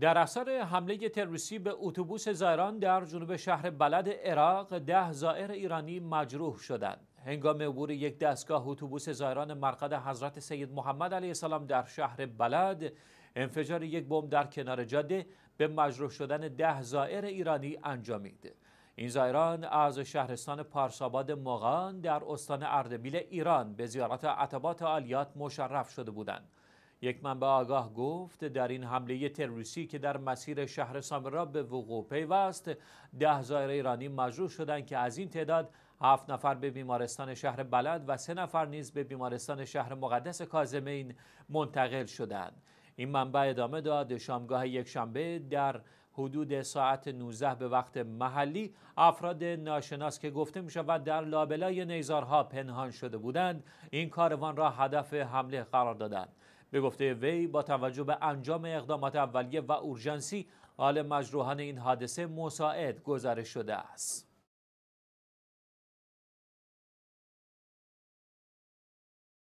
در اثر حمله تروریستی به اتوبوس زایران در جنوب شهر بلد عراق ده زائر ایرانی مجروح شدند. هنگام عبور یک دستگاه اتوبوس زائران مرقد حضرت سید محمد علیه السلام در شهر بلد انفجار یک بمب در کنار جاده به مجروح شدن ده زائر ایرانی انجامید. این زائران از شهرستان پارساباد مغان در استان اردبیل ایران به زیارت عتبات عالیات مشرف شده بودند. یک منبع آگاه گفت در این حمله تروریستی که در مسیر شهر سامرا به وقوع پیوست ده زائر ایرانی مجروح شدند که از این تعداد هفت نفر به بیمارستان شهر بلد و سه نفر نیز به بیمارستان شهر مقدس کازمین منتقل شدند این منبع ادامه داد شامگاه یک شنبه در حدود ساعت 19 به وقت محلی افراد ناشناس که گفته می شود در لابلای نیزارها پنهان شده بودند این کاروان را هدف حمله قرار دادند به گفته وی با توجه به انجام اقدامات اولیه و اورژانسی حال مجروحان این حادثه مساعد گزارش شده است